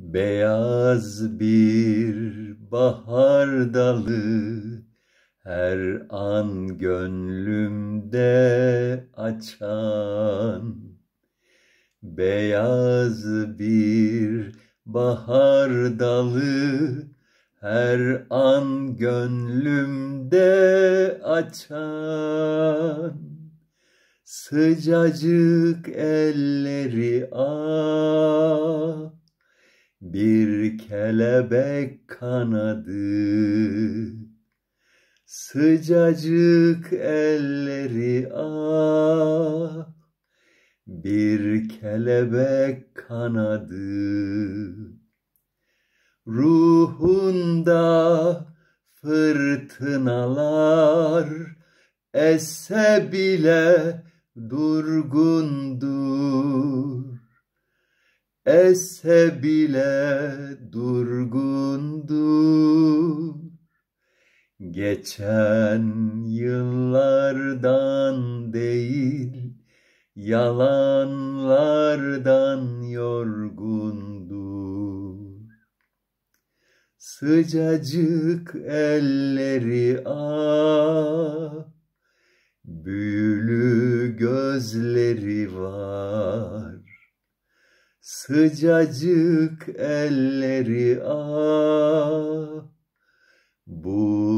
Beyaz bir bahar dalı her an gönlümde açan Beyaz bir bahar dalı her an gönlümde açan Sıcacık elleri al bir kelebek kanadı Sıcacık elleri ah Bir kelebek kanadı Ruhunda fırtınalar esse bile durgundur Ese bile durgundur Geçen yıllardan değil Yalanlardan yorgundur Sıcacık elleri ah Büyülü gözleri var Sıcacık elleri ah bu